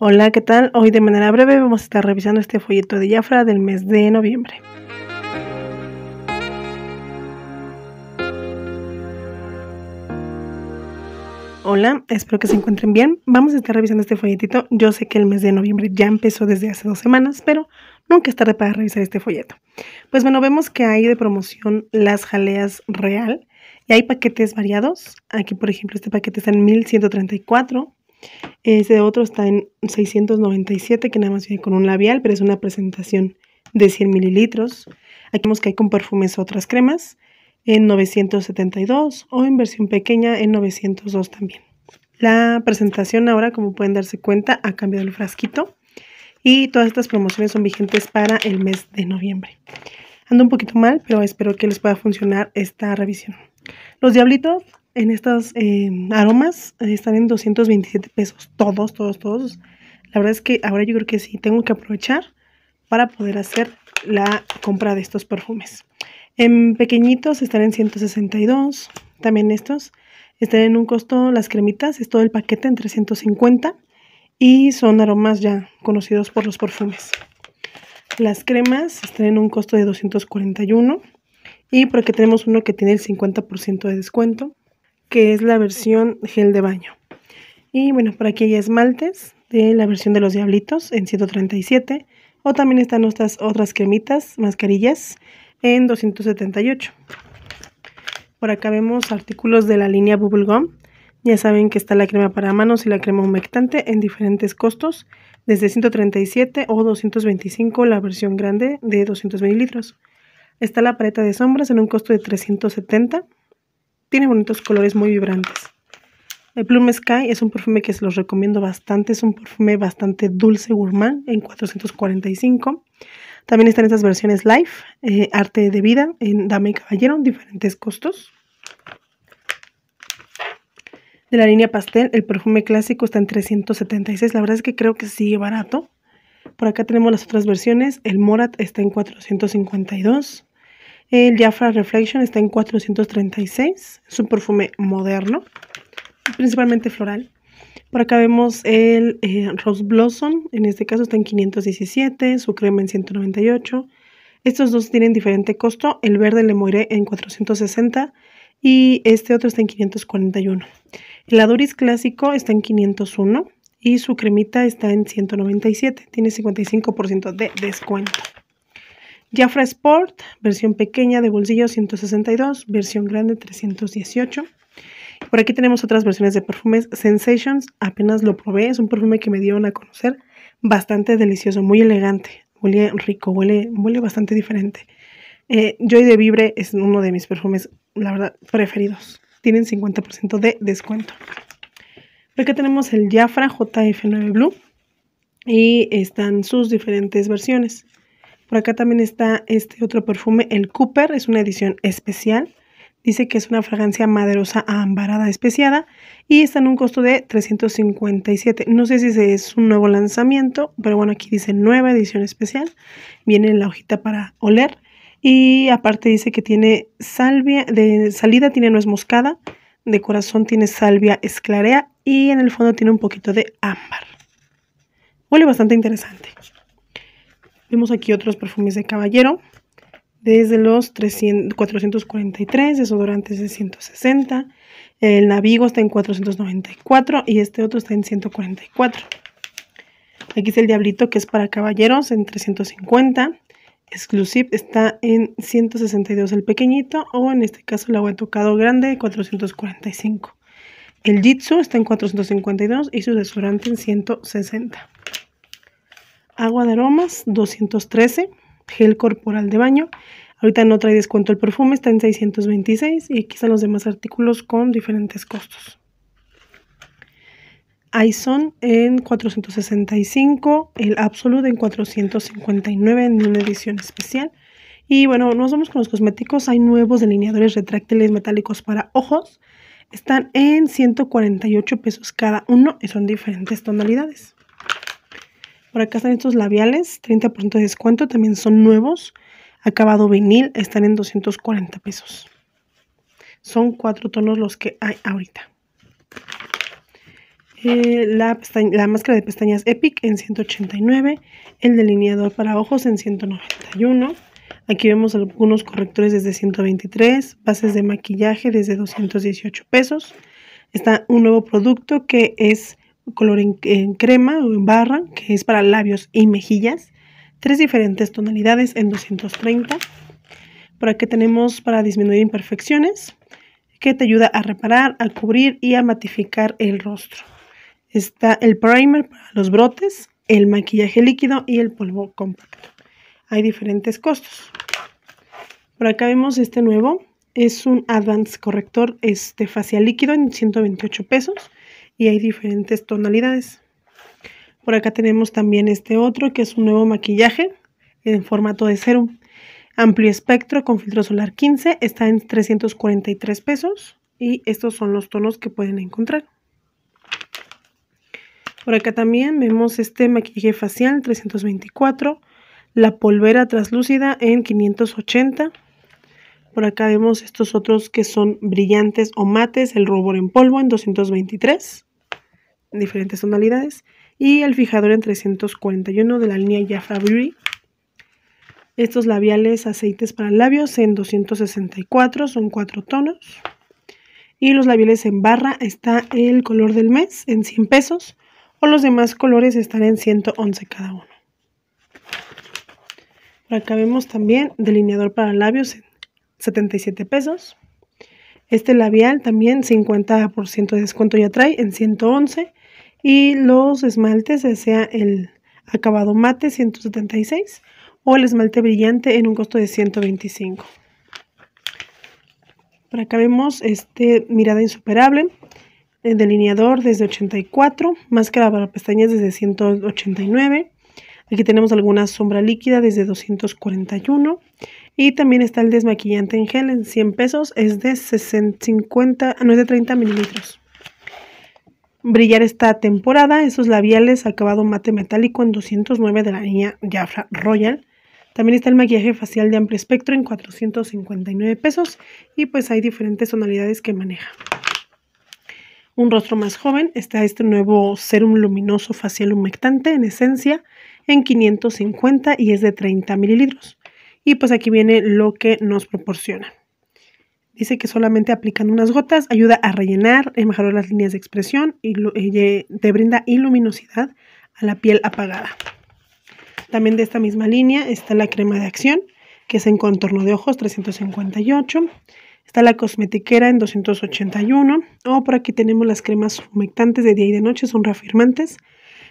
Hola, ¿qué tal? Hoy de manera breve vamos a estar revisando este folleto de Jafra del mes de noviembre. Hola, espero que se encuentren bien. Vamos a estar revisando este folletito. Yo sé que el mes de noviembre ya empezó desde hace dos semanas, pero nunca es tarde para revisar este folleto. Pues bueno, vemos que hay de promoción las jaleas real y hay paquetes variados. Aquí, por ejemplo, este paquete está en 1134 este otro está en 697, que nada más viene con un labial, pero es una presentación de 100 mililitros. Aquí vemos que hay con perfumes otras cremas en 972 o en versión pequeña en 902 también. La presentación ahora, como pueden darse cuenta, ha cambiado el frasquito y todas estas promociones son vigentes para el mes de noviembre. Ando un poquito mal, pero espero que les pueda funcionar esta revisión. Los diablitos en estos eh, aromas eh, están en 227 pesos. Todos, todos, todos. La verdad es que ahora yo creo que sí tengo que aprovechar para poder hacer la compra de estos perfumes. En pequeñitos están en 162. También estos están en un costo, las cremitas, es todo el paquete en 350. Y son aromas ya conocidos por los perfumes. Las cremas están en un costo de 241. Y porque tenemos uno que tiene el 50% de descuento que es la versión gel de baño. Y bueno, por aquí hay esmaltes de la versión de los diablitos en 137. O también están nuestras otras cremitas, mascarillas, en 278. Por acá vemos artículos de la línea bubblegum Ya saben que está la crema para manos y la crema humectante en diferentes costos, desde 137 o 225 la versión grande de 200 mililitros. Está la paleta de sombras en un costo de 370 tiene bonitos colores muy vibrantes. El Plume Sky es un perfume que se los recomiendo bastante. Es un perfume bastante dulce gourmand en 445. También están estas versiones Life, eh, arte de vida en Dame y Caballero, diferentes costos. De la línea pastel, el perfume clásico está en 376. La verdad es que creo que sigue barato. Por acá tenemos las otras versiones. El Morat está en 452. El Jafra Reflection está en 436. Es un perfume moderno, principalmente floral. Por acá vemos el eh, Rose Blossom, en este caso está en 517, su crema en 198. Estos dos tienen diferente costo, el verde le moiré en 460 y este otro está en 541. El Adoris clásico está en 501 y su cremita está en 197, tiene 55% de descuento. Jafra Sport, versión pequeña de bolsillo 162, versión grande 318. Por aquí tenemos otras versiones de perfumes. Sensations, apenas lo probé, es un perfume que me dieron a conocer. Bastante delicioso, muy elegante, huele rico, huele, huele bastante diferente. Eh, Joy de Vibre es uno de mis perfumes, la verdad, preferidos. Tienen 50% de descuento. Por aquí tenemos el Jafra JF9 Blue y están sus diferentes versiones. Por acá también está este otro perfume, el Cooper, es una edición especial. Dice que es una fragancia maderosa ambarada especiada y está en un costo de 357. No sé si es un nuevo lanzamiento, pero bueno, aquí dice nueva edición especial. Viene en la hojita para oler. Y aparte dice que tiene salvia, de salida tiene nuez moscada, de corazón tiene salvia esclarea y en el fondo tiene un poquito de ámbar. Huele bastante interesante. Vemos aquí otros perfumes de caballero, desde los 300, 443, desodorantes de 160, el Navigo está en 494 y este otro está en 144. Aquí está el Diablito que es para caballeros en 350. Exclusive está en 162 el pequeñito o en este caso el agua tocado grande 445. El Jitsu está en 452 y su desodorante en 160 agua de aromas 213, gel corporal de baño. Ahorita no trae descuento el perfume, está en 626 y aquí están los demás artículos con diferentes costos. Aison en 465, el Absolute en 459 en una edición especial. Y bueno, nos vamos con los cosméticos. Hay nuevos delineadores retráctiles metálicos para ojos. Están en 148 pesos cada uno y son diferentes tonalidades. Por acá están estos labiales, 30% de descuento, también son nuevos. Acabado vinil, están en 240 pesos. Son cuatro tonos los que hay ahorita. Eh, la, la, máscara de pestañas Epic en 189, el delineador para ojos en 191. Aquí vemos algunos correctores desde 123, bases de maquillaje desde 218 pesos. Está un nuevo producto que es color en, crema o en barra, que es para labios y mejillas. Tres diferentes tonalidades en 230. Por aquí tenemos para disminuir imperfecciones, que te ayuda a reparar, a cubrir y a matificar el rostro. Está el primer para los brotes, el maquillaje líquido y el polvo compacto. Hay diferentes costos. Por acá vemos este nuevo. Es un Advanced Corrector este, facial líquido en 128 pesos y hay diferentes tonalidades. Por acá tenemos también este otro que es un nuevo maquillaje en formato de serum. Amplio espectro con filtro solar 15, está en 343 pesos y estos son los tonos que pueden encontrar. Por acá también vemos este maquillaje facial 324, la polvera translúcida en 580. Por acá vemos estos otros que son brillantes o mates, el rubor en polvo en 223 diferentes tonalidades. Y el fijador en 341 de la línea Jaffa Beauty. Estos labiales aceites para labios en 264, son cuatro tonos. Y los labiales en barra está el color del mes en 100 pesos o los demás colores están en 111 cada uno. Por acá vemos también delineador para labios en 77 pesos. Este labial también 50% de descuento ya trae en 111 y los esmaltes, sea el acabado mate 176 o el esmalte brillante en un costo de 125. Por acá vemos este mirada insuperable, el eh, delineador desde 84, máscara para pestañas desde 189. Aquí tenemos alguna sombra líquida desde 241. Y también está el desmaquillante en gel en 100 pesos. Es de 60, 50, no es de 30 mililitros. Brillar esta temporada, esos labiales acabado mate metálico en 209 de la línea Jafra Royal. También está el maquillaje facial de amplio espectro en 459 pesos y pues hay diferentes tonalidades que maneja. Un rostro más joven está este nuevo serum luminoso facial humectante en esencia en 550 y es de 30 mililitros. Y pues aquí viene lo que nos proporciona. Dice que solamente aplicando unas gotas ayuda a rellenar, a eh, mejorar las líneas de expresión y eh, te brinda iluminosidad a la piel apagada. También de esta misma línea está la crema de acción, que es en contorno de ojos 358. Está la cosmetiquera en 281. O por aquí tenemos las cremas humectantes de día y de noche, son reafirmantes,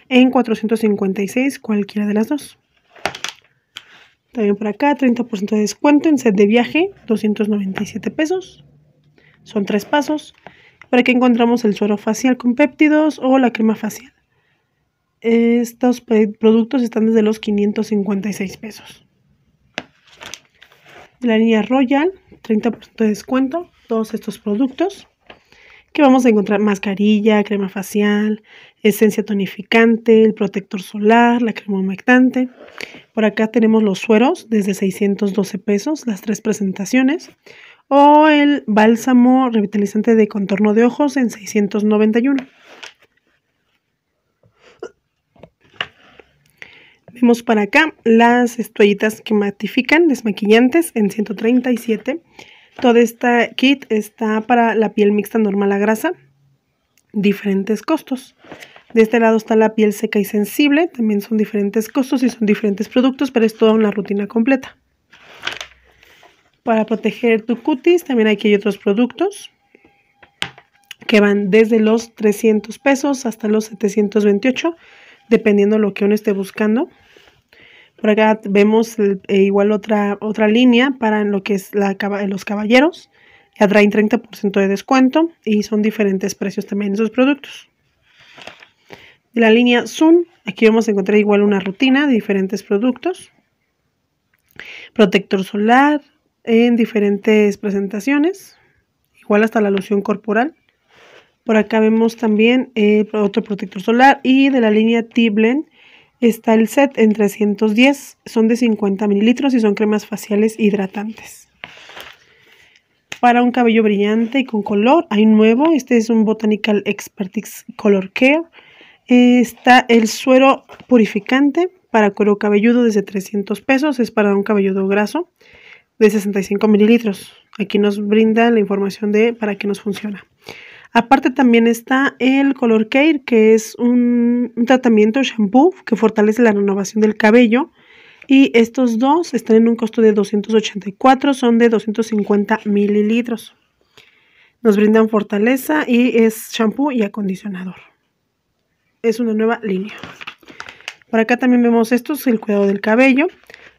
en 456, cualquiera de las dos. También por acá, 30% de descuento en set de viaje, 297 pesos. Son tres pasos. para que encontramos el suero facial con péptidos o la crema facial. Estos productos están desde los 556 pesos. la línea Royal, 30% de descuento, todos estos productos que vamos a encontrar mascarilla, crema facial, esencia tonificante, el protector solar, la crema humectante. Por acá tenemos los sueros desde 612 pesos, las tres presentaciones. O el bálsamo revitalizante de contorno de ojos en 691. Vemos para acá las estrellitas que matifican, desmaquillantes en 137 todo este kit está para la piel mixta normal a grasa, diferentes costos. De este lado está la piel seca y sensible, también son diferentes costos y son diferentes productos, pero es toda una rutina completa. Para proteger tu cutis también aquí hay otros productos que van desde los 300 pesos hasta los 728, dependiendo lo que uno esté buscando. Por acá vemos eh, igual otra, otra línea para lo que es los caballeros. Ya traen 30% de descuento y son diferentes precios también esos productos. De la línea Zoom, aquí vamos a encontrar igual una rutina de diferentes productos. Protector solar en diferentes presentaciones, igual hasta la loción corporal. Por acá vemos también eh, otro protector solar y de la línea t Está el set en 310, son de 50 mililitros y son cremas faciales hidratantes. Para un cabello brillante y con color, hay un nuevo, este es un Botanical Expertise Color Care. Está el suero purificante para cuero cabelludo desde 300 pesos, es para un cabelludo graso de 65 mililitros. Aquí nos brinda la información de para qué nos funciona. Aparte también está el Color Care, que es un, tratamiento shampoo que fortalece la renovación del cabello. Y estos dos están en un costo de 284, son de 250 mililitros. Nos brindan fortaleza y es shampoo y acondicionador. Es una nueva línea. Por acá también vemos estos, el cuidado del cabello,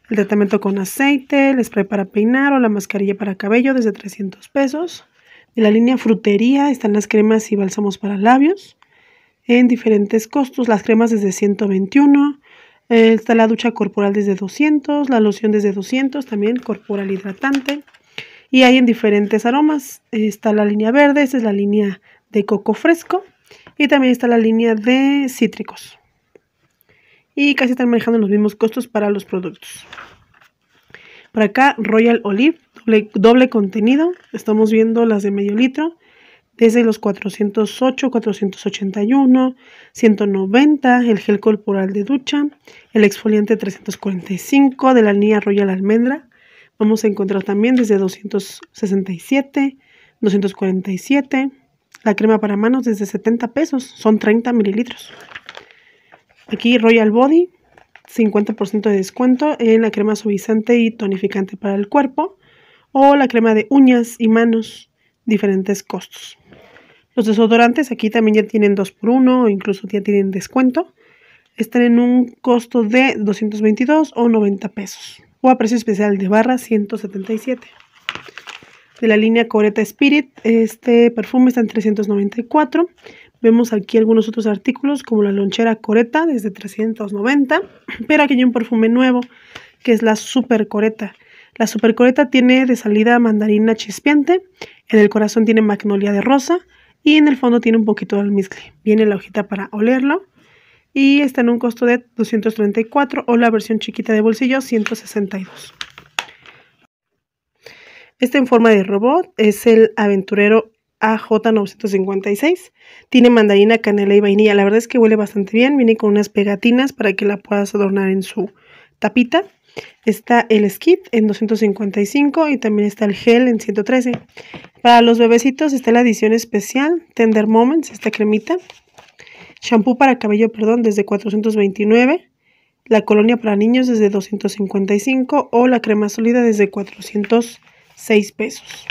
el tratamiento con aceite, el spray para peinar o la mascarilla para cabello desde 300 pesos. En la línea frutería están las cremas y bálsamos para labios en diferentes costos. Las cremas desde 121, eh, está la ducha corporal desde 200, la loción desde 200, también corporal hidratante. Y hay en diferentes aromas. Está la línea verde, esta es la línea de coco fresco. Y también está la línea de cítricos. Y casi están manejando los mismos costos para los productos. Por acá Royal Olive doble contenido. Estamos viendo las de medio litro desde los 408, 481, 190, el gel corporal de ducha, el exfoliante 345 de la línea Royal Almendra. Vamos a encontrar también desde 267, 247, la crema para manos desde 70 pesos, son 30 mililitros. Aquí Royal Body, 50% de descuento en la crema suavizante y tonificante para el cuerpo o la crema de uñas y manos, diferentes costos. Los desodorantes aquí también ya tienen 2 x 1 o incluso ya tienen descuento. Están en un costo de 222 o 90 pesos o a precio especial de barra 177. De la línea Coreta Spirit, este perfume está en 394. Vemos aquí algunos otros artículos como la lonchera Coreta desde 390, pero aquí hay un perfume nuevo que es la Super Coreta la supercoreta tiene de salida mandarina chispiante, en el corazón tiene magnolia de rosa y en el fondo tiene un poquito de almizcle. Viene la hojita para olerlo y está en un costo de 234 o la versión chiquita de bolsillo 162. Este en forma de robot es el aventurero AJ956. Tiene mandarina, canela y vainilla. La verdad es que huele bastante bien. Viene con unas pegatinas para que la puedas adornar en su tapita. Está el Skid en 255 y también está el Gel en 113. Para los bebecitos está la edición especial Tender Moments, esta cremita. Shampoo para cabello, perdón, desde 429. La colonia para niños desde 255 o la crema sólida desde 406 pesos.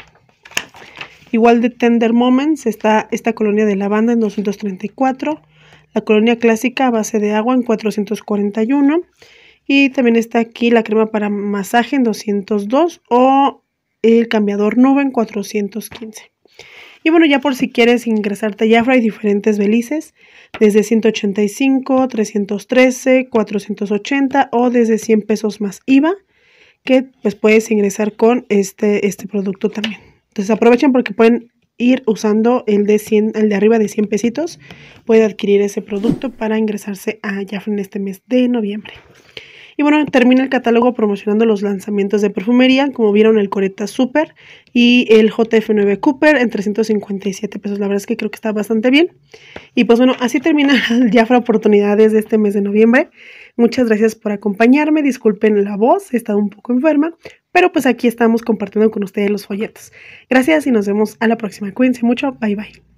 Igual de Tender Moments está esta colonia de lavanda en 234. La colonia clásica a base de agua en 441 y también está aquí la crema para masaje en 202 o el cambiador nube en 415. Y bueno, ya por si quieres ingresarte a Jafra hay diferentes belices, desde 185, 313, 480 o desde 100 pesos más IVA, que pues puedes ingresar con este, este producto también. Entonces aprovechen porque pueden ir usando el de 100, el de arriba de 100 pesitos, puede adquirir ese producto para ingresarse a Jafra en este mes de noviembre. Y bueno, termina el catálogo promocionando los lanzamientos de perfumería, como vieron el Coretta Super y el JF9 Cooper en 357 pesos. La verdad es que creo que está bastante bien. Y pues bueno, así termina el Jafra Oportunidades de este mes de noviembre. Muchas gracias por acompañarme. Disculpen la voz, he estado un poco enferma, pero pues aquí estamos compartiendo con ustedes los folletos. Gracias y nos vemos a la próxima. Cuídense mucho. Bye bye.